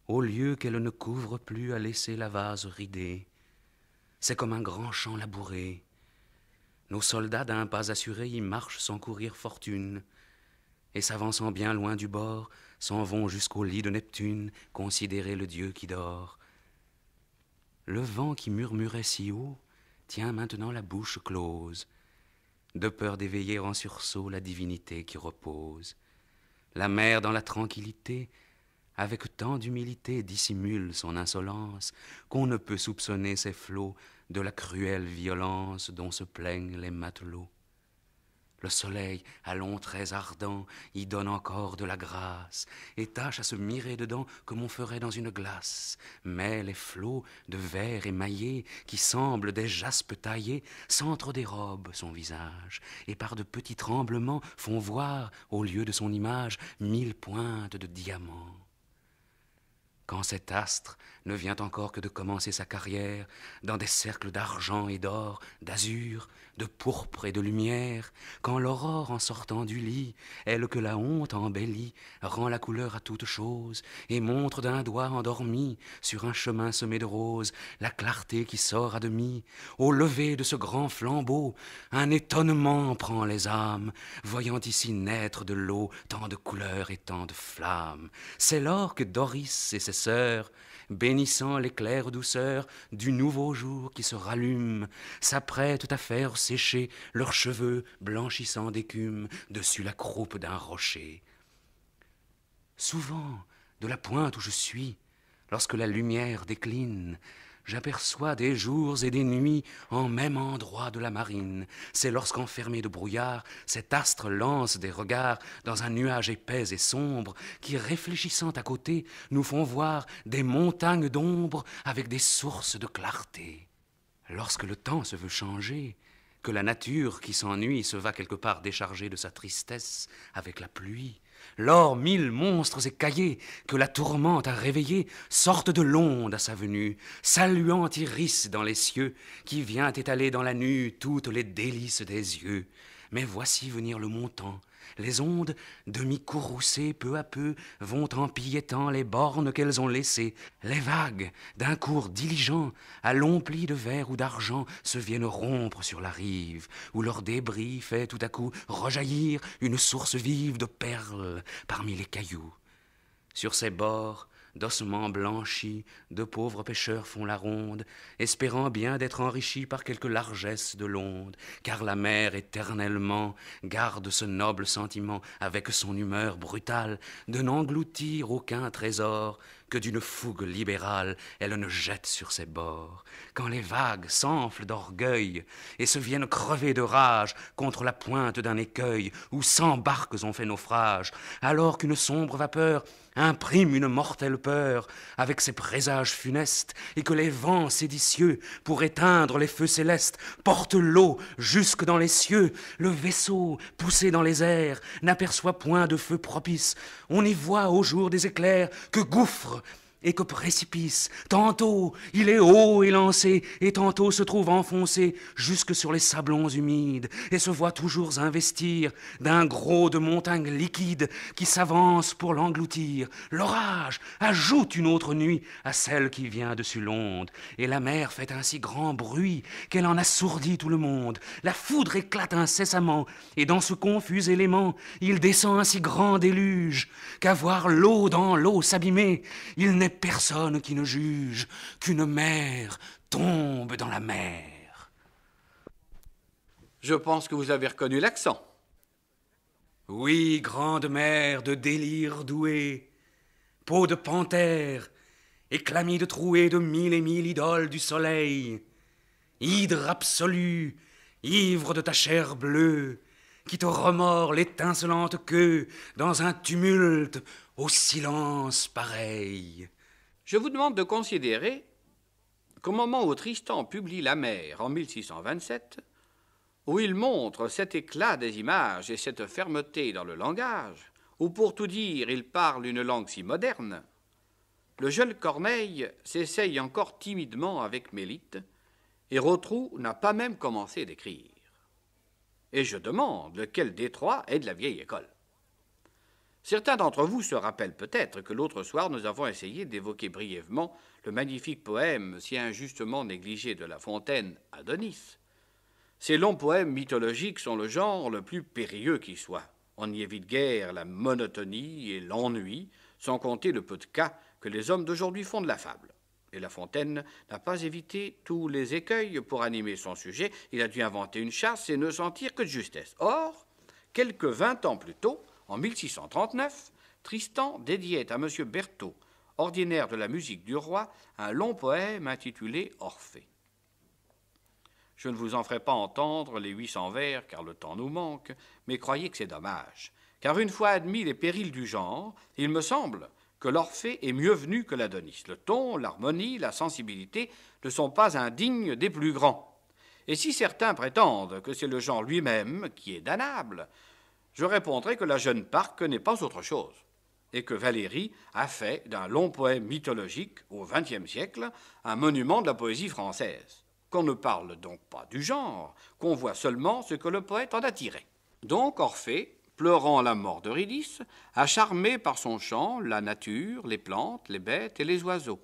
au lieu qu'elle ne couvre plus à laisser la vase ridée, c'est comme un grand champ labouré, nos soldats, d'un pas assuré, y marchent sans courir fortune, et s'avançant bien loin du bord, s'en vont jusqu'au lit de Neptune, considérer le dieu qui dort. Le vent qui murmurait si haut tient maintenant la bouche close, de peur d'éveiller en sursaut la divinité qui repose. La mer, dans la tranquillité, avec tant d'humilité, dissimule son insolence qu'on ne peut soupçonner ses flots de la cruelle violence dont se plaignent les matelots. Le soleil, à longs traits ardents, y donne encore de la grâce, et tâche à se mirer dedans comme on ferait dans une glace. Mais les flots de verre émaillé, qui semblent des jaspes taillées, s'entre-dérobent son visage, et par de petits tremblements font voir, au lieu de son image, mille pointes de diamants. Quand cet astre ne vient encore que de commencer sa carrière dans des cercles d'argent et d'or, d'azur, de pourpre et de lumière, quand l'aurore en sortant du lit, elle que la honte embellit, rend la couleur à toute chose, et montre d'un doigt endormi, sur un chemin semé de roses, la clarté qui sort à demi, au lever de ce grand flambeau, un étonnement prend les âmes, voyant ici naître de l'eau tant de couleurs et tant de flammes. C'est lors que Doris et ses sœurs bénissant l'éclaire douceur du nouveau jour qui se rallume, s'apprêtent à faire sécher leurs cheveux blanchissant d'écume dessus la croupe d'un rocher. Souvent, de la pointe où je suis, lorsque la lumière décline, J'aperçois des jours et des nuits en même endroit de la marine. C'est lorsqu'enfermé de brouillard, cet astre lance des regards dans un nuage épais et sombre qui, réfléchissant à côté, nous font voir des montagnes d'ombre avec des sources de clarté. Lorsque le temps se veut changer, que la nature qui s'ennuie se va quelque part décharger de sa tristesse avec la pluie, lors mille monstres écaillés que la tourmente a réveillés sortent de l'onde à sa venue, saluant Iris dans les cieux, qui vient étaler dans la nue toutes les délices des yeux. Mais voici venir le montant, les ondes, demi-courroucées peu à peu, vont empiétant les bornes qu'elles ont laissées. Les vagues, d'un cours diligent, à longs plis de verre ou d'argent, se viennent rompre sur la rive, où leur débris fait tout à coup rejaillir une source vive de perles parmi les cailloux. Sur ces bords, d'ossements blanchis, de pauvres pêcheurs font la ronde, espérant bien d'être enrichis par quelque largesse de l'onde, car la mer éternellement garde ce noble sentiment avec son humeur brutale de n'engloutir aucun trésor que d'une fougue libérale elle ne jette sur ses bords. Quand les vagues s'enflent d'orgueil et se viennent crever de rage contre la pointe d'un écueil où cent barques ont fait naufrage, alors qu'une sombre vapeur imprime une mortelle peur avec ses présages funestes, et que les vents séditieux, pour éteindre les feux célestes, portent l'eau jusque dans les cieux, le vaisseau, poussé dans les airs, n'aperçoit point de feu propice, on y voit au jour des éclairs que gouffre et que précipice. Tantôt il est haut et lancé, et tantôt se trouve enfoncé jusque sur les sablons humides, et se voit toujours investir d'un gros de montagne liquide qui s'avance pour l'engloutir. L'orage ajoute une autre nuit à celle qui vient dessus l'onde, et la mer fait un si grand bruit qu'elle en assourdit tout le monde. La foudre éclate incessamment, et dans ce confus élément, il descend un si grand déluge qu'à voir l'eau dans l'eau s'abîmer, il n'est personne qui ne juge qu'une mère tombe dans la mer. Je pense que vous avez reconnu l'accent. Oui, grande mère de délire douée, peau de panthère, éclamie de trouée de mille et mille idoles du soleil, hydre absolue, ivre de ta chair bleue, qui te remord l'étincelante queue dans un tumulte au silence pareil. Je vous demande de considérer qu'au moment où Tristan publie La mer en 1627, où il montre cet éclat des images et cette fermeté dans le langage, où pour tout dire il parle une langue si moderne, le jeune Corneille s'essaye encore timidement avec Mélite, et Rotrou n'a pas même commencé d'écrire. Et je demande lequel Détroit est de la vieille école. Certains d'entre vous se rappellent peut-être que l'autre soir nous avons essayé d'évoquer brièvement le magnifique poème si injustement négligé de La Fontaine, Adonis. Ces longs poèmes mythologiques sont le genre le plus périlleux qui soit. On y évite guère la monotonie et l'ennui, sans compter le peu de cas que les hommes d'aujourd'hui font de la fable. Et La Fontaine n'a pas évité tous les écueils pour animer son sujet, il a dû inventer une chasse et ne sentir que de justesse. Or, quelques vingt ans plus tôt, en 1639, Tristan dédiait à M. Berthaud, ordinaire de la musique du roi, un long poème intitulé Orphée. Je ne vous en ferai pas entendre les 800 vers, car le temps nous manque, mais croyez que c'est dommage, car une fois admis les périls du genre, il me semble que l'Orphée est mieux venu que l'Adonis. Le ton, l'harmonie, la sensibilité ne sont pas indignes des plus grands. Et si certains prétendent que c'est le genre lui-même qui est damnable, je répondrai que la jeune Parc n'est pas autre chose et que Valéry a fait d'un long poème mythologique au XXe siècle un monument de la poésie française. Qu'on ne parle donc pas du genre, qu'on voit seulement ce que le poète en a tiré. Donc Orphée, pleurant la mort d'Eurydice, a charmé par son chant la nature, les plantes, les bêtes et les oiseaux.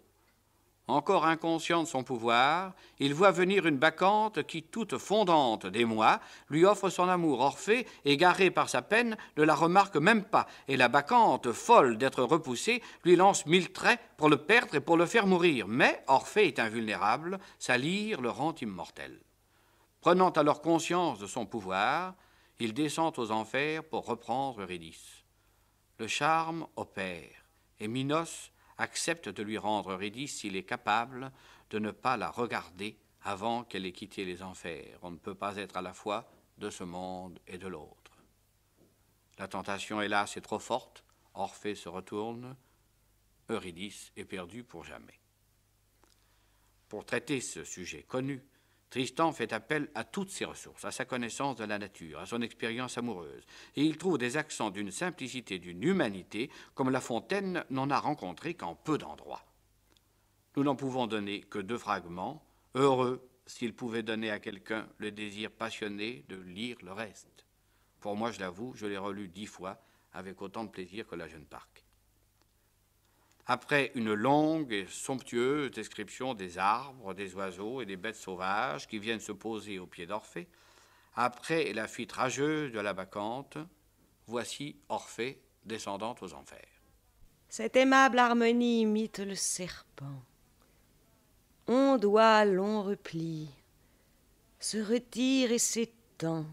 Encore inconscient de son pouvoir, il voit venir une bacchante qui, toute fondante des mois, lui offre son amour. Orphée, égaré par sa peine, ne la remarque même pas, et la bacchante, folle d'être repoussée, lui lance mille traits pour le perdre et pour le faire mourir. Mais Orphée est invulnérable, sa lyre le rend immortel. Prenant alors conscience de son pouvoir, il descend aux enfers pour reprendre Eurydice. Le charme opère, et Minos, accepte de lui rendre Eurydice s'il est capable de ne pas la regarder avant qu'elle ait quitté les enfers. On ne peut pas être à la fois de ce monde et de l'autre. La tentation, hélas, est trop forte. Orphée se retourne. Eurydice est perdue pour jamais. Pour traiter ce sujet connu, Tristan fait appel à toutes ses ressources, à sa connaissance de la nature, à son expérience amoureuse, et il trouve des accents d'une simplicité, d'une humanité, comme La Fontaine n'en a rencontré qu'en peu d'endroits. Nous n'en pouvons donner que deux fragments, heureux s'il pouvait donner à quelqu'un le désir passionné de lire le reste. Pour moi, je l'avoue, je l'ai relu dix fois avec autant de plaisir que la jeune Parc. Après une longue et somptueuse description des arbres, des oiseaux et des bêtes sauvages qui viennent se poser aux pieds d'Orphée, après la fuite rageuse de la bacchante, voici Orphée descendant aux enfers. Cette aimable harmonie imite le serpent. On doit long repli, se retire et s'étend,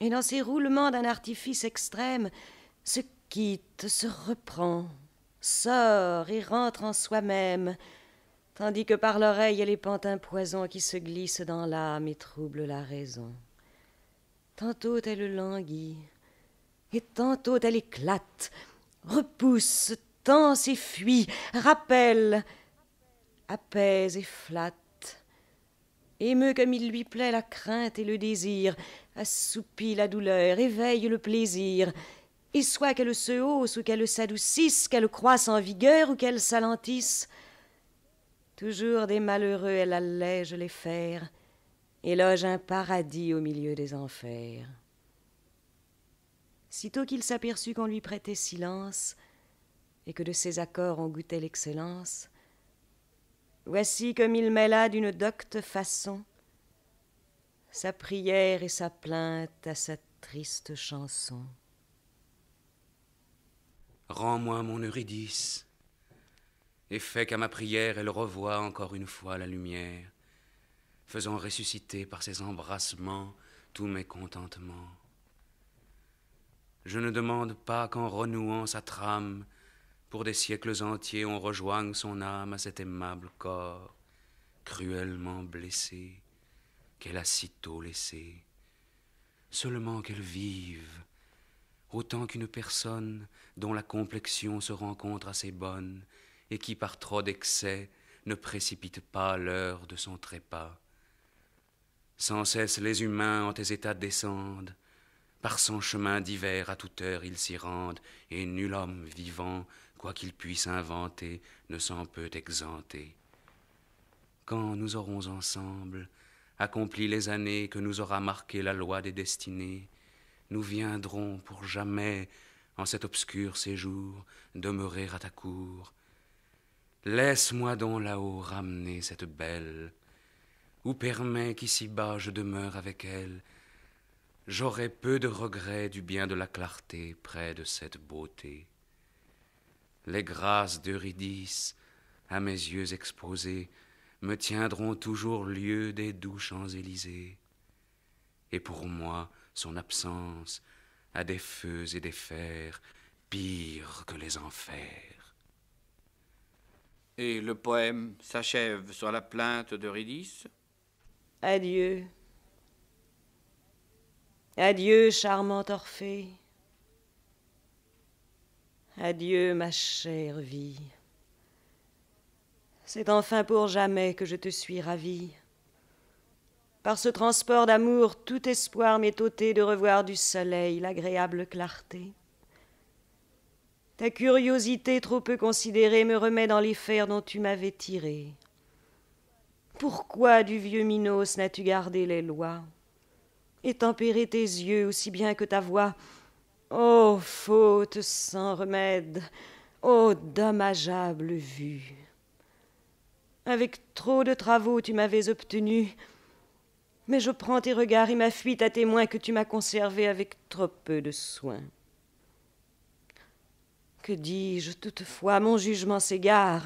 et dans ces roulements d'un artifice extrême, se quitte, se reprend, sort et rentre en soi-même, tandis que par l'oreille elle épante un poison qui se glisse dans l'âme et trouble la raison. Tantôt elle languit, et tantôt elle éclate, repousse, tense et fuit, rappelle, apaise et flatte, émeut comme il lui plaît la crainte et le désir, assoupit la douleur, éveille le plaisir, et soit qu'elle se hausse ou qu'elle s'adoucisse, qu'elle croisse en vigueur ou qu'elle s'alentisse. Toujours des malheureux, elle allège les fers et loge un paradis au milieu des enfers. Sitôt qu'il s'aperçut qu'on lui prêtait silence et que de ses accords on goûtait l'excellence, voici comme il mêla d'une docte façon sa prière et sa plainte à sa triste chanson. Rends-moi mon Eurydice, et fais qu'à ma prière elle revoie encore une fois la lumière, faisant ressusciter par ses embrassements tous mes contentements. Je ne demande pas qu'en renouant sa trame, pour des siècles entiers, on rejoigne son âme à cet aimable corps, cruellement blessé, qu'elle a si tôt laissé. Seulement qu'elle vive, autant qu'une personne dont la complexion se rencontre assez bonne, et qui par trop d'excès ne précipite pas l'heure de son trépas. Sans cesse les humains en tes états descendent, par son chemin divers à toute heure ils s'y rendent, et nul homme vivant, quoi qu'il puisse inventer, ne s'en peut exempter. Quand nous aurons ensemble accompli les années que nous aura marquées la loi des destinées, nous viendrons pour jamais en cet obscur séjour, demeurer à ta cour. Laisse-moi donc là-haut ramener cette belle, ou permets qu'ici bas je demeure avec elle. J'aurai peu de regrets du bien de la clarté près de cette beauté. Les grâces d'Eurydice, à mes yeux exposés, me tiendront toujours lieu des doux Champs-Élysées. Et pour moi, son absence, à des feux et des fers pires que les enfers. Et le poème s'achève sur la plainte d'Eurydice Adieu. Adieu, charmant Orphée. Adieu, ma chère vie. C'est enfin pour jamais que je te suis ravie. Par ce transport d'amour, tout espoir m'est ôté de revoir du soleil l'agréable clarté. Ta curiosité trop peu considérée me remet dans les fers dont tu m'avais tiré. Pourquoi du vieux Minos n'as-tu gardé les lois Et tempéré tes yeux aussi bien que ta voix Oh, faute sans remède ô dommageable vue Avec trop de travaux tu m'avais obtenu mais je prends tes regards et ma fuite à témoin que tu m'as conservé avec trop peu de soin. Que dis-je toutefois, mon jugement s'égare,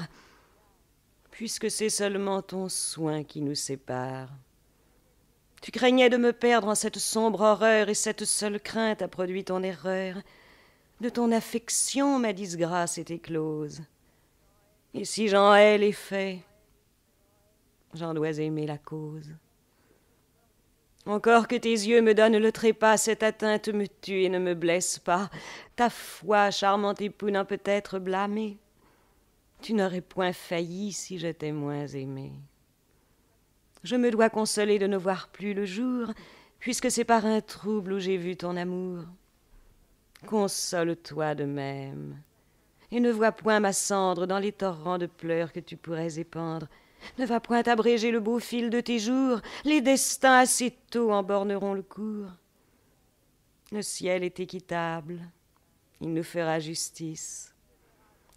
puisque c'est seulement ton soin qui nous sépare. Tu craignais de me perdre en cette sombre horreur, et cette seule crainte a produit ton erreur. De ton affection ma disgrâce est éclose. Et si j'en hais les faits, j'en dois aimer la cause. Encore que tes yeux me donnent le trépas, cette atteinte me tue et ne me blesse pas. Ta foi, charmante époux, n'en peut être blâmée. Tu n'aurais point failli si j'étais moins aimé. Je me dois consoler de ne voir plus le jour, puisque c'est par un trouble où j'ai vu ton amour. Console-toi de même, et ne vois point ma cendre dans les torrents de pleurs que tu pourrais épandre. Ne va point abréger le beau fil de tes jours, les destins assez tôt en borneront le cours. Le ciel est équitable, il nous fera justice.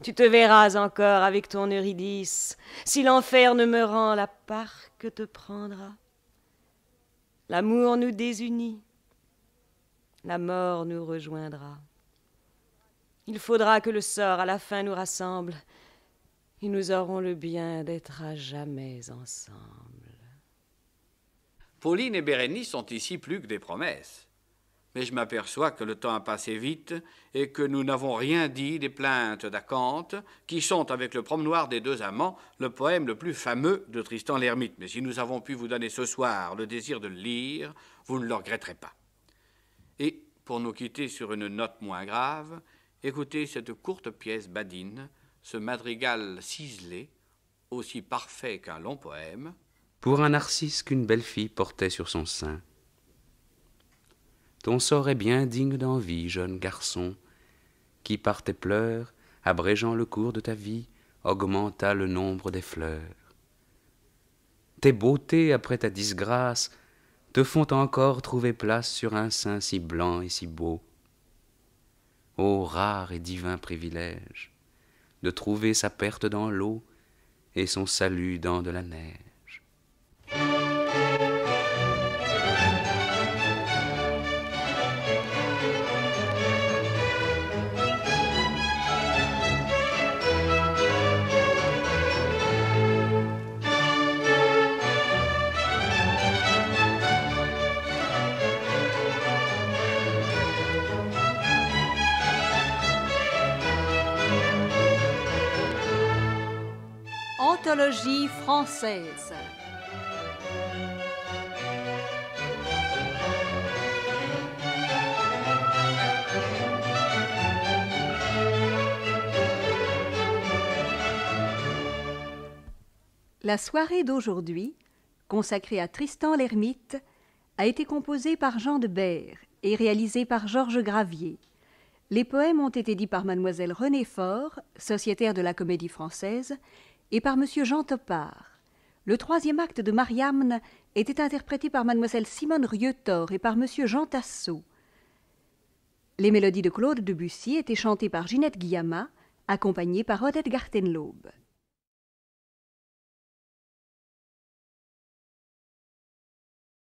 Tu te verras encore avec ton Eurydice, si l'enfer ne me rend la part que te prendra. L'amour nous désunit, la mort nous rejoindra. Il faudra que le sort à la fin nous rassemble, et nous aurons le bien d'être à jamais ensemble. Pauline et Bérénice sont ici plus que des promesses. Mais je m'aperçois que le temps a passé vite et que nous n'avons rien dit des plaintes d'Acante, qui sont, avec le promenoir des deux amants, le poème le plus fameux de Tristan l'Hermite. Mais si nous avons pu vous donner ce soir le désir de le lire, vous ne le regretterez pas. Et, pour nous quitter sur une note moins grave, écoutez cette courte pièce badine ce madrigal ciselé, aussi parfait qu'un long poème, pour un narcisse qu'une belle fille portait sur son sein. Ton sort est bien digne d'envie, jeune garçon, qui par tes pleurs, abrégeant le cours de ta vie, augmenta le nombre des fleurs. Tes beautés, après ta disgrâce, te font encore trouver place sur un sein si blanc et si beau. Ô rare et divin privilège, de trouver sa perte dans l'eau et son salut dans de la mer. française. La soirée d'aujourd'hui, consacrée à Tristan l'Ermite, a été composée par Jean de Berre et réalisée par Georges Gravier. Les poèmes ont été dits par mademoiselle René Faure, sociétaire de la Comédie Française, et par M. Jean Topard. Le troisième acte de Mariamne était interprété par Mademoiselle Simone Rieutor et par M. Jean Tassot. Les mélodies de Claude Debussy étaient chantées par Ginette Guillama, accompagnée par Odette Gartenlaube.